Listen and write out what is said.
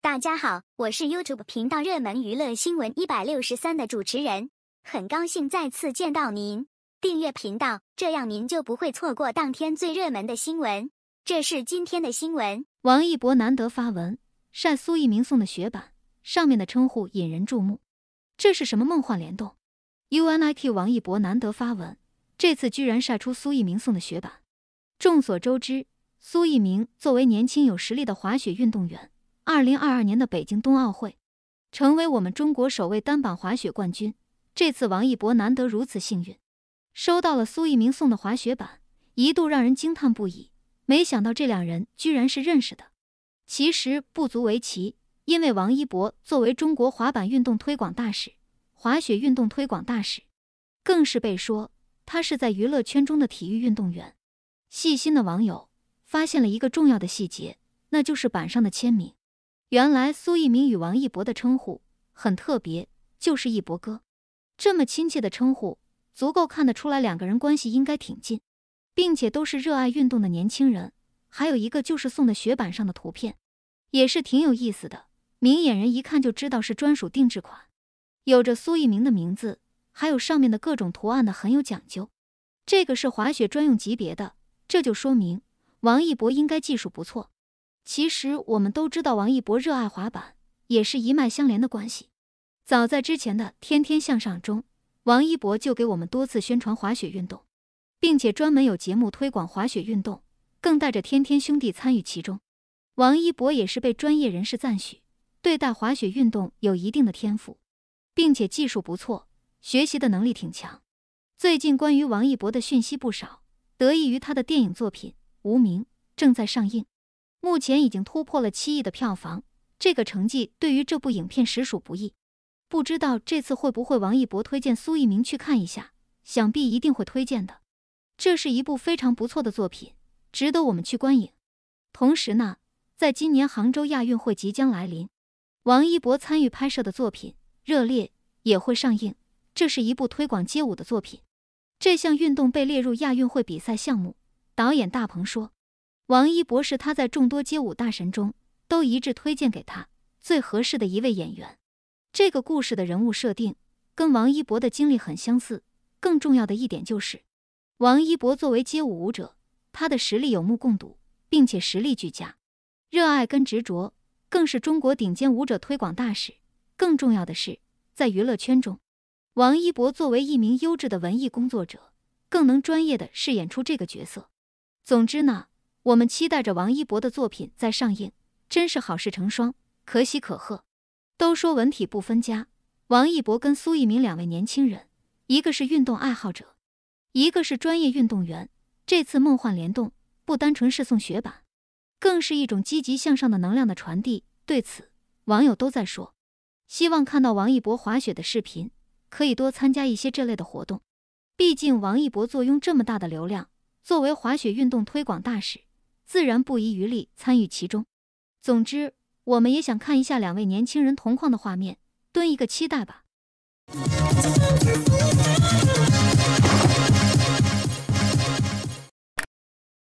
大家好，我是 YouTube 频道热门娱乐新闻一百六十三的主持人，很高兴再次见到您。订阅频道，这样您就不会错过当天最热门的新闻。这是今天的新闻：王一博难得发文晒苏一鸣送的雪板，上面的称呼引人注目。这是什么梦幻联动 u n i t 王一博难得发文，这次居然晒出苏一鸣送的雪板。众所周知，苏一鸣作为年轻有实力的滑雪运动员。二零二二年的北京冬奥会，成为我们中国首位单板滑雪冠军。这次王一博难得如此幸运，收到了苏翊鸣送的滑雪板，一度让人惊叹不已。没想到这两人居然是认识的，其实不足为奇，因为王一博作为中国滑板运动推广大使、滑雪运动推广大使，更是被说他是在娱乐圈中的体育运动员。细心的网友发现了一个重要的细节，那就是板上的签名。原来苏一鸣与王一博的称呼很特别，就是一博哥，这么亲切的称呼，足够看得出来两个人关系应该挺近，并且都是热爱运动的年轻人。还有一个就是送的雪板上的图片，也是挺有意思的，明眼人一看就知道是专属定制款，有着苏一鸣的名字，还有上面的各种图案的，很有讲究。这个是滑雪专用级别的，这就说明王一博应该技术不错。其实我们都知道，王一博热爱滑板，也是一脉相连的关系。早在之前的《天天向上》中，王一博就给我们多次宣传滑雪运动，并且专门有节目推广滑雪运动，更带着天天兄弟参与其中。王一博也是被专业人士赞许，对待滑雪运动有一定的天赋，并且技术不错，学习的能力挺强。最近关于王一博的讯息不少，得益于他的电影作品《无名》正在上映。目前已经突破了七亿的票房，这个成绩对于这部影片实属不易。不知道这次会不会王一博推荐苏翊鸣去看一下，想必一定会推荐的。这是一部非常不错的作品，值得我们去观影。同时呢，在今年杭州亚运会即将来临，王一博参与拍摄的作品《热烈》也会上映。这是一部推广街舞的作品，这项运动被列入亚运会比赛项目。导演大鹏说。王一博是他在众多街舞大神中都一致推荐给他最合适的一位演员。这个故事的人物设定跟王一博的经历很相似。更重要的一点就是，王一博作为街舞舞者，他的实力有目共睹，并且实力俱佳，热爱跟执着更是中国顶尖舞者推广大使。更重要的是，在娱乐圈中，王一博作为一名优质的文艺工作者，更能专业的饰演出这个角色。总之呢。我们期待着王一博的作品再上映，真是好事成双，可喜可贺。都说文体不分家，王一博跟苏翊鸣两位年轻人，一个是运动爱好者，一个是专业运动员。这次梦幻联动不单纯是送雪板，更是一种积极向上的能量的传递。对此，网友都在说，希望看到王一博滑雪的视频，可以多参加一些这类的活动。毕竟王一博坐拥这么大的流量，作为滑雪运动推广大使。自然不遗余力参与其中。总之，我们也想看一下两位年轻人同框的画面，蹲一个期待吧。